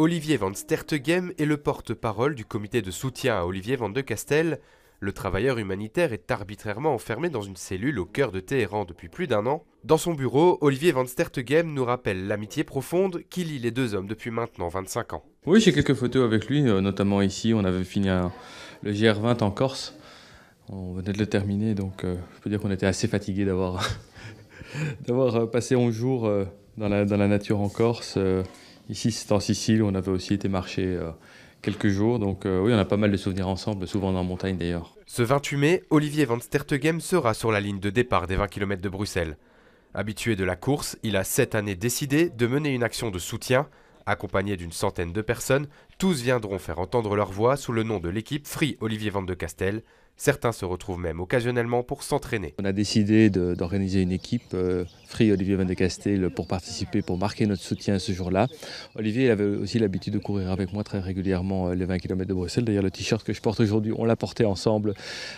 Olivier van Stertegem est le porte-parole du comité de soutien à Olivier van de Castel. Le travailleur humanitaire est arbitrairement enfermé dans une cellule au cœur de Téhéran depuis plus d'un an. Dans son bureau, Olivier van Stertegem nous rappelle l'amitié profonde qui lie les deux hommes depuis maintenant 25 ans. Oui, j'ai quelques photos avec lui, euh, notamment ici, on avait fini le GR20 en Corse. On venait de le terminer, donc euh, je peux dire qu'on était assez fatigué d'avoir euh, passé 11 jours dans, la, nature en Corse. Ici, c'est en Sicile, on avait aussi été marcher euh, quelques jours. Donc euh, oui, on a pas mal de souvenirs ensemble, souvent en montagne d'ailleurs. Ce 28 mai, Olivier Van Stertegem sera sur la ligne de départ des 20 km de Bruxelles. Habitué de la course, il a cette année décidé de mener une action de soutien Accompagnés d'une centaine de personnes, tous viendront faire entendre leur voix sous le nom de l'équipe Free Olivier Van de Castel. Certains se retrouvent même occasionnellement pour s'entraîner. On a décidé d'organiser une équipe euh, Free Olivier Van de Castel pour participer, pour marquer notre soutien ce jour-là. Olivier avait aussi l'habitude de courir avec moi très régulièrement euh, les 20 km de Bruxelles. D'ailleurs, le t-shirt que je porte aujourd'hui, on l'a porté ensemble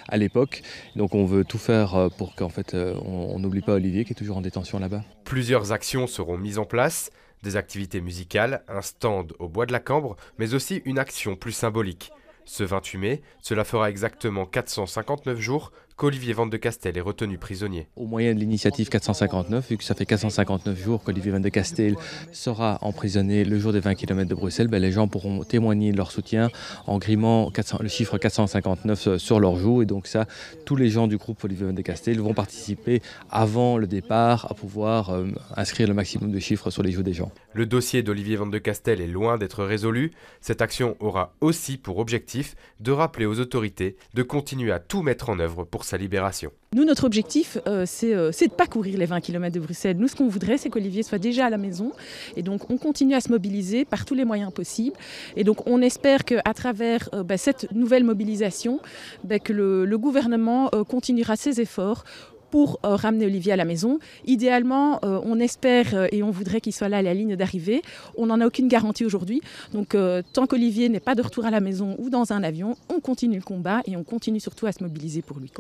à l'époque. Donc, on veut tout faire euh, pour qu'en fait, on n'oublie pas Olivier qui est toujours en détention là-bas. Plusieurs actions seront mises en place des activités musicales, un stand au bois de la Cambre, mais aussi une action plus symbolique. Ce 28 mai, cela fera exactement 459 jours Olivier Van de Castel est retenu prisonnier. Au moyen de l'initiative 459, vu que ça fait 459 jours qu'Olivier Van de Castel sera emprisonné le jour des 20 km de Bruxelles, ben, les gens pourront témoigner de leur soutien en grimant le chiffre 459 sur leur joue. Et donc ça, tous les gens du groupe Olivier Van de Castel vont participer avant le départ à pouvoir euh, inscrire le maximum de chiffres sur les joues des gens. Le dossier d'Olivier Van de est loin d'être résolu. Cette action aura aussi pour objectif de rappeler aux autorités de continuer à tout mettre en œuvre pour libération. Nous, notre objectif, euh, euh, c'est de ne pas courir les 20 km de Bruxelles. Nous, ce qu'on voudrait, c'est qu'Olivier soit déjà à la maison. Et donc, on continue à se mobiliser par tous les moyens possibles. Et donc, on espère qu'à travers euh, bah, cette nouvelle mobilisation, bah, que le, gouvernement continuera ses efforts pour ramener Olivier à la maison. Idéalement, on espère et on voudrait qu'il soit là à la ligne d'arrivée. On n'en a aucune garantie aujourd'hui. Donc, tant qu'Olivier n'est pas de retour à la maison ou dans un avion, on continue le combat et on continue surtout à se mobiliser pour lui.